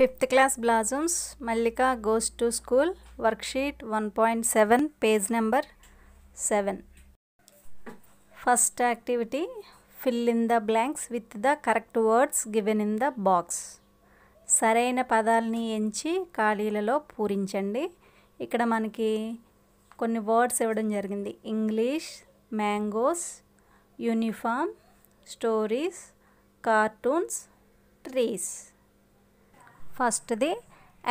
fifth class blossoms Mallika goes to school worksheet one point seven page number seven first activity fill in the blanks with the correct words given in the box సరైన పదాలని ఎంచి ఖాళీలలో పూరించండి ఇక్కడ మనకి కొన్ని words ఇవ్వడం జరిగింది English mangoes uniform stories cartoons trees ఫస్ట్ది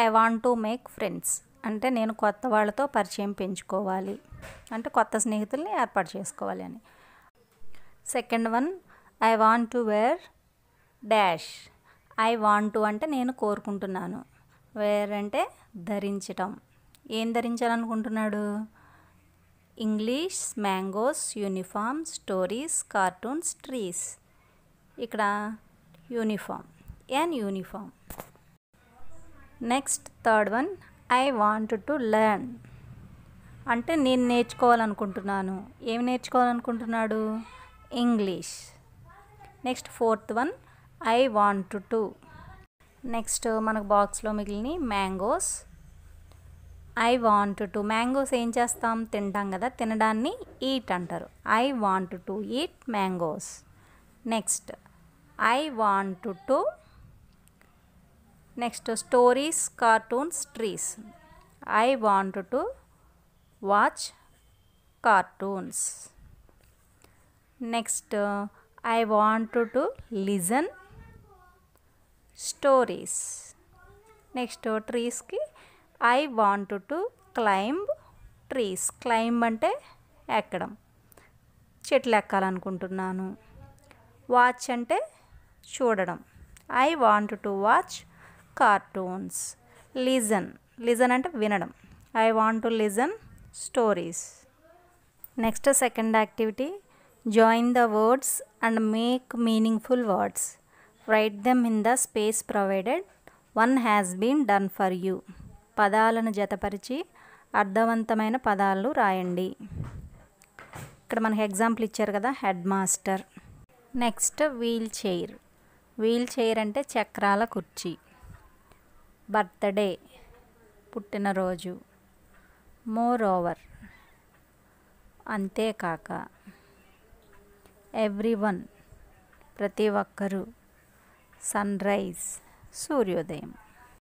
I want to make friends అంటే నేను కొత్త వాళ్ళతో పరిచయం పెంచుకోవాలి అంటే కొత్త స్నేహితుల్ని ఏర్పాటు చేసుకోవాలి అని second one I want to wear dash I want to అంటే నేను కోరుకుంటున్నాను వేర్ అంటే ధరించటం ఏం ధరించాలనుకుంటున్నాడు English mangoes uniform stories cartoons trees ఇక్కడ uniform an uniform next third one I want to learn అంటే నేను నేర్చుకోవాలనుకుంటున్నాను ఏమి నేర్చుకోవాలనుకుంటున్నాడు English next fourth one I want to next మనకు బాక్స్లో మిగిలిన mangoes I want to mangoes ఏం చేస్తాం తింటాం కదా తినడాన్ని ఈట్ అంటారు I want to eat mangoes next I want to next stories cartoons trees I want to watch cartoons next I want to listen stories next ట్రీస్కి I want to climb trees climb అంటే ఎక్కడం చెట్లు ఎక్కాలనుకుంటున్నాను watch అంటే చూడడం I want to watch cartoons listen listen అంటే వినడం I want to listen stories next second activity join the words and make meaningful words write them in the space provided one has been done for you పదాలను జతపరిచి అర్థవంతమైన పదాలు రాయండి ఇక్కడ మనకి example ఇచ్చారు కదా headmaster next wheelchair wheelchair అంటే చక్రాల కుర్చీ బర్త్డే పుట్టినరోజు మోర్ ఓవర్ అంతేకాక ఎవ్రీవన్ ప్రతి ఒక్కరూ సన్ రైజ్ సూర్యోదయం